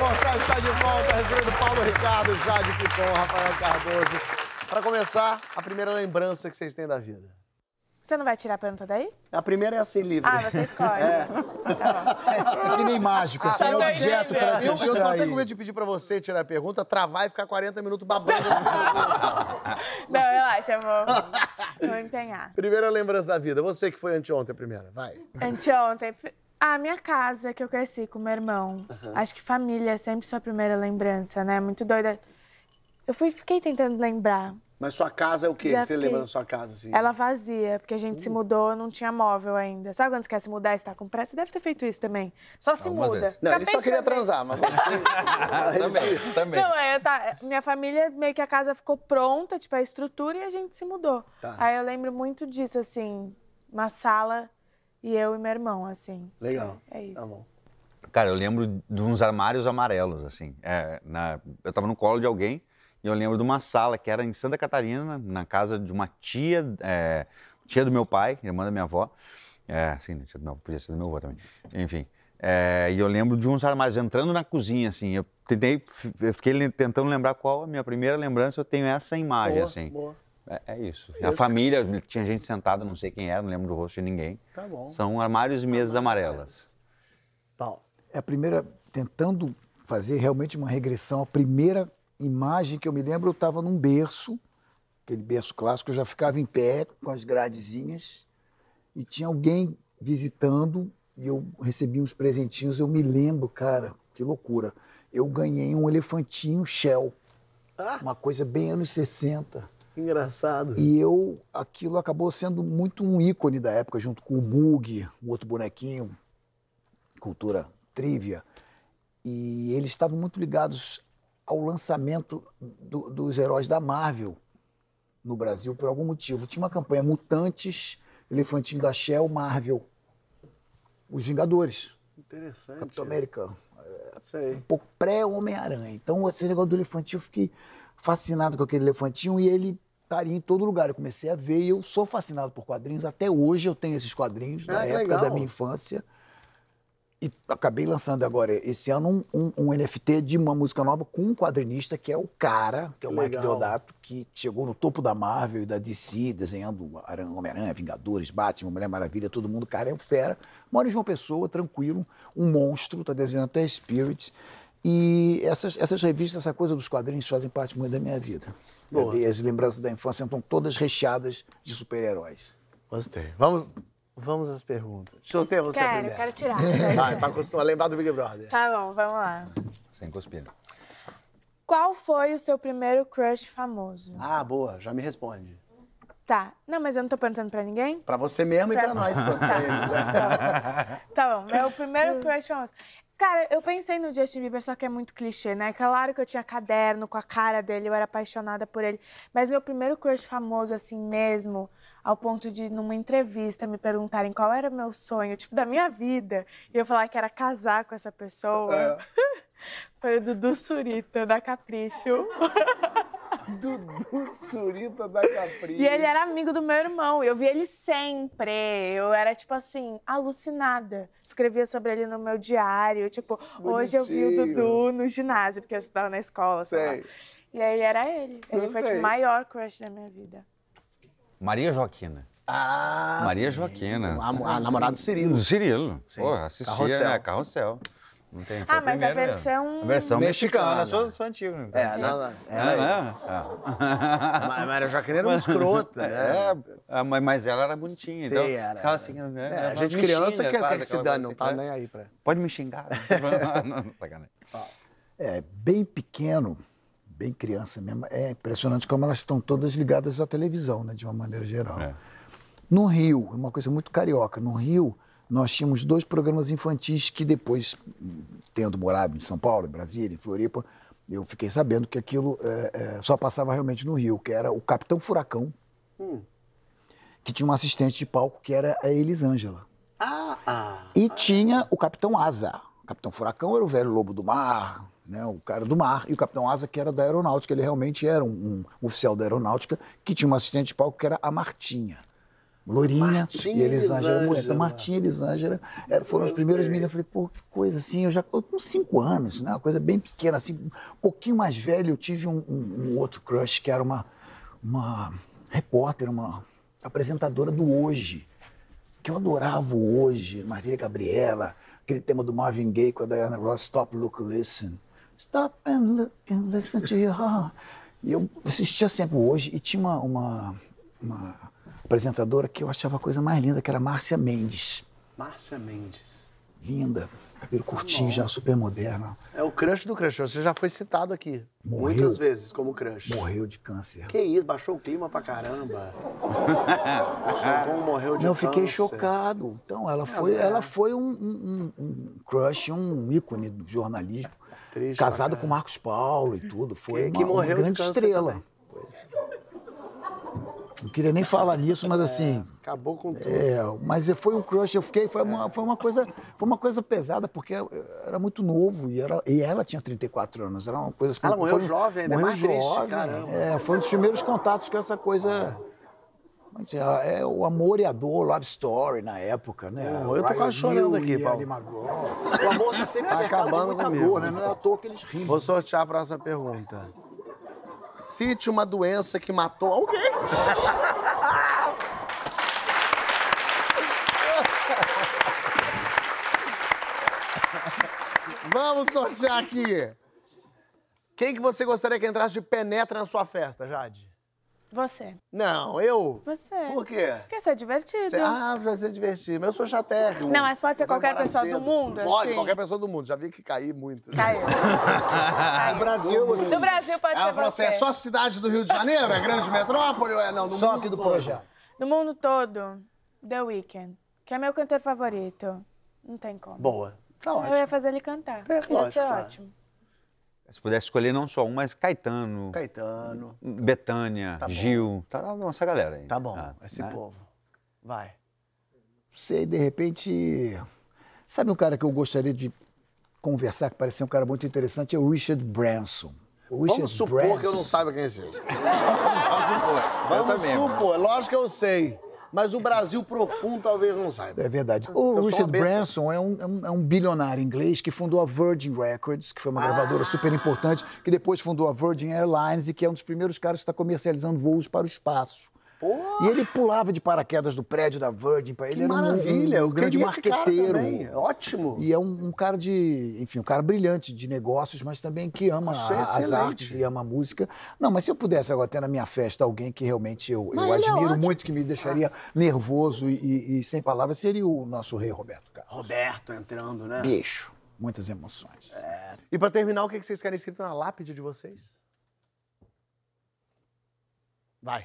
Gonçalves está de volta, recebendo Paulo Ricardo, Jade Piton, Rafael Cardoso. Para começar, a primeira lembrança que vocês têm da vida. Você não vai tirar a pergunta daí? A primeira é assim, livre. Ah, você escolhe. É. Tá é, é que nem mágico, ah, é objeto né, para te eu, eu tô até com medo de pedir para você tirar a pergunta, travar e ficar 40 minutos babando. não, relaxa, eu vou, vou empenhar. Primeira lembrança da vida. Você que foi anteontem a primeira, vai. Anteontem... A minha casa, que eu cresci com meu irmão. Uhum. Acho que família é sempre sua primeira lembrança, né? Muito doida. Eu fui, fiquei tentando lembrar. Mas sua casa é o quê? Já você lembra da sua casa, assim? Ela vazia, porque a gente se hum. mudou, não tinha móvel ainda. Sabe quando você quer se mudar e está com pressa? Você deve ter feito isso também. Só se Alguma muda. Vez. Não, Acabei ele só queria transar, mas você... também, também. Não, é, tá, minha família, meio que a casa ficou pronta, tipo, a estrutura, e a gente se mudou. Tá. Aí eu lembro muito disso, assim, uma sala e eu e meu irmão, assim. Legal. É, isso. Tá bom. Cara, eu lembro de uns armários amarelos, assim. É, na, eu tava no colo de alguém e eu lembro de uma sala que era em Santa Catarina, na casa de uma tia, é, tia do meu pai, irmã da minha avó. É, sim, tia do meu, podia ser do meu avô também. Enfim. É, e eu lembro de uns armários entrando na cozinha, assim. Eu, tentei, eu fiquei tentando lembrar qual a minha primeira lembrança, eu tenho essa imagem, boa, assim. Boa. É, é isso. E a família, cara. tinha gente sentada, não sei quem era, não lembro do rosto de ninguém. Tá bom. São armários e tá mesas amarelas. Paulo, é a primeira, tentando fazer realmente uma regressão, a primeira imagem que eu me lembro, eu estava num berço, aquele berço clássico, eu já ficava em pé, com as gradezinhas, e tinha alguém visitando, e eu recebi uns presentinhos, eu me lembro, cara, que loucura. Eu ganhei um elefantinho Shell. Ah! Uma coisa bem anos 60. Engraçado. E eu, aquilo acabou sendo muito um ícone da época, junto com o Mug, o outro bonequinho, cultura trivia. E eles estavam muito ligados ao lançamento do, dos heróis da Marvel no Brasil por algum motivo. Tinha uma campanha Mutantes, Elefantinho da Shell, Marvel. Os Vingadores. Interessante. Capitão América. É, Sei. Um pouco pré-Homem-Aranha. Então, esse negócio do elefantinho, eu fiquei fascinado com aquele elefantinho e ele estaria tá em todo lugar. Eu comecei a ver e eu sou fascinado por quadrinhos. Até hoje eu tenho esses quadrinhos da ah, época legal. da minha infância. E acabei lançando agora, esse ano, um, um, um, NFT de uma música nova com um quadrinista que é o cara, que é o legal. Mike Deodato, que chegou no topo da Marvel e da DC, desenhando Homem-Aranha, Vingadores, Batman, Mulher Maravilha, todo mundo. cara é um fera. Mora em João Pessoa, tranquilo, um monstro, tá desenhando até Spirit. E essas, essas revistas, essa coisa dos quadrinhos fazem parte muito da minha vida. Boa. as lembranças da infância estão todas recheadas de super-heróis. Gostei. Vamos, vamos às perguntas. Sorteia você quero, primeiro. Quero tirar. Vai, para tá acostumar lembrar do Big Brother. Tá bom, vamos lá. Sem cuspir. Qual foi o seu primeiro crush famoso? Ah, boa, já me responde. Tá. Não, mas eu não tô perguntando pra ninguém. Pra você mesmo pra e pra nós, Tá. Eles, é. tá. bom. Meu primeiro crush famoso. Cara, eu pensei no Justin Bieber, só que é muito clichê, né? Claro que eu tinha caderno com a cara dele, eu era apaixonada por ele. Mas meu primeiro crush famoso, assim mesmo, ao ponto de, numa entrevista, me perguntarem qual era meu sonho, tipo, da minha vida, e eu falar que era casar com essa pessoa, é. foi o Dudu Surita, da Capricho. Dudu Surita da Capricho. E ele era amigo do meu irmão. Eu via ele sempre. Eu era, tipo assim, alucinada. Escrevia sobre ele no meu diário. Tipo, Bonitinho. hoje eu vi o Dudu no ginásio, porque eu estudava na escola. Sei. Sei e aí era ele. Ele foi, tipo, o maior crush da minha vida. Maria Joaquina. Ah, Maria sim. Joaquina. A, a namorada do Cirilo. Do Cirilo. Sim. Pô, assistia, Carrossel. né? Carrossel. Não tem. Ah, mas a versão. A versão mexicana. mexicana. Sou, antigo. Né? É, não, não. É, é, mas A é, Maria Joaquina era uma escrota. Né? É, mas ela era bonitinha. Então, era. Assim, né? Ela, assim, a gente criança quer que se dane, não assim, tá nem aí pra. Pode me xingar. É, bem pequeno, bem criança mesmo, é impressionante como elas estão todas ligadas à televisão, né, de uma maneira geral. É. No Rio, uma coisa muito carioca, no Rio, nós tínhamos dois programas infantis que depois, tendo morado em São Paulo, em Brasília, em Floripa, eu fiquei sabendo que aquilo é, é, só passava realmente no Rio, que era o Capitão Furacão, hum. que tinha um assistente de palco que era a Elisângela. Ah, ah, e ah. tinha o Capitão Asa. O Capitão Furacão era o velho lobo do mar, né, o cara do mar, e o Capitão Asa, que era da aeronáutica. Ele realmente era um, um oficial da aeronáutica, que tinha um assistente de palco que era a Martinha. Lourinha Martinha e Elisângela, mulher. Martim e Elisângela foram as primeiras meninas. Eu falei, pô, que coisa assim, eu já eu com cinco anos, né? Uma coisa bem pequena, assim, um pouquinho mais velho, eu tive um, um, um outro crush que era uma, uma repórter, uma apresentadora do Hoje, que eu adorava o Hoje, Maria Gabriela, aquele tema do Marvin Gaye com a Diana Ross, Stop, Look, Listen. Stop and look and listen to your heart. E eu assistia sempre o Hoje e tinha uma, uma, uma apresentadora que eu achava a coisa mais linda, que era Márcia Mendes. Márcia Mendes. Linda, cabelo tá curtinho, já super moderna. É o crush do crush. Você já foi citado aqui morreu, muitas vezes como crush. Morreu de câncer. Que isso, baixou o clima pra caramba. Chocou, morreu de Não, câncer. Eu fiquei chocado. Então, ela é, foi, ela foi um, um, um, crush, um ícone do jornalismo. Triste, casado com Marcos Paulo e tudo. Foi que, uma, que morreu uma grande de estrela. Também. Não queria nem falar nisso, mas é, assim. É, acabou com tudo. É, mas é, foi um crush, eu fiquei, foi, uma, foi, uma, coisa, foi uma coisa pesada, porque era muito novo e, era, e ela tinha 34 anos. Era uma coisa. Assim, ela foi, morreu foi, jovem, né? morreu jovem. Triste, é, foi um dos primeiros contatos com essa coisa. É, é o amor e a dor, Love Story na época, né? Oh, eu tô quase chorando aqui, Paulo. O amor tá sempre tá acabando de muita comigo. dor, né? Não é à toa que eles riem. Vou sortear a próxima pergunta. Cite uma doença que matou alguém. Vamos sortear aqui. Quem que você gostaria que entrasse de penetra na sua festa, Jade? Você. Não, eu? Você. Por quê? Porque você é divertido. Cê... Ah, vai ser divertido. Mas eu sou chatérrimo. Não, mas pode ser qualquer pessoa cedo. do mundo, Pode, assim. qualquer pessoa do mundo. Já vi que caí muito. Né? Caiu. Do Brasil... Do, assim. Brasil pode ser assim, você. é só a cidade do Rio de Janeiro? É grande metrópole? É, não, do só mundo aqui do projeto. No mundo todo, The Weeknd, que é meu cantor favorito. Não tem como. Boa. Tá ótimo. Eu ia fazer ele cantar. É, ia lógico, ótimo. Se pudesse escolher não só um, mas Caetano. Caetano. Betânia, tá Gil. Tá bom nossa galera aí. Tá bom, ah, esse né? povo. Vai. Sei, de repente. Sabe um cara que eu gostaria de conversar, que parecia um cara muito interessante? É o Richard Branson. O Richard Vamos supor Branson. que eu não saiba quem é esse. Vamos supor. Vamos supor. Lógico que eu sei. Mas o Brasil profundo talvez não saiba. É verdade. O Eu Richard Branson é, é um, é, um, bilionário inglês que fundou a Virgin Records, que foi uma ah. gravadora super importante, que depois fundou a Virgin Airlines e que é um dos primeiros caras que está comercializando voos para o espaço. Porra. E ele pulava de paraquedas do prédio da Virgin. Ele que era maravilha, um, um, um grande marqueteiro. Ótimo. E é um, um, cara de, enfim, um cara brilhante de negócios, mas também que ama a, as artes e ama a música. Não, mas se eu pudesse agora ter na minha festa alguém que realmente eu, eu é admiro é muito, que me deixaria ah. nervoso e, e, sem palavras, seria o nosso rei Roberto Carlos. Roberto entrando, né? Bicho. Muitas emoções. É. E para terminar, o é que vocês querem escrito na lápide de vocês? Vai.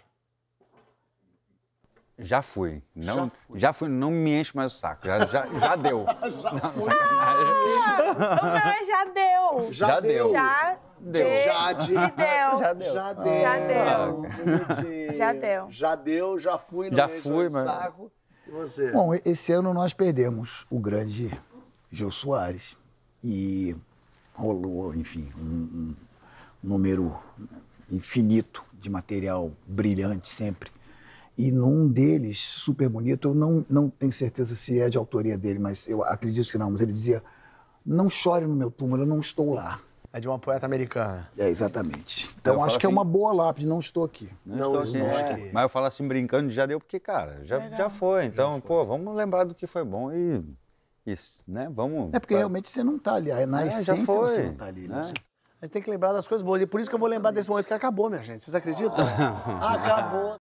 Já fui. Não, já fui. Já fui. Não me enche mais o saco. Já, já, já deu. já não, Não, ah, não, é já deu. Já, já deu. Já deu. Já de... deu. Já deu. Já ah, deu. Já deu. Já deu. Já deu, já fui, não já me fui, mais mas... saco. E você? Bom, esse ano nós perdemos o grande Jô Soares. E rolou, enfim, um, um número infinito de material brilhante sempre e num deles, super bonito, eu não, não tenho certeza se é de autoria dele, mas eu acredito que não, mas ele dizia: Não chore no meu túmulo, eu não estou lá. É de uma poeta americana. É, exatamente. Então acho que é assim, é uma boa lápide, não estou aqui. Não, não estou, aqui. É. Mas eu falo assim brincando, já deu, porque, cara, já, já foi. Então, já foi. pô, vamos lembrar do que foi bom e. Isso, né? Vamos. É porque pra... realmente você não está ali. É, na é, essência você não está ali, né? né? A gente tem que lembrar das coisas boas. E por isso que eu vou lembrar desse momento que acabou, minha gente. Vocês acreditam? Ah. acabou.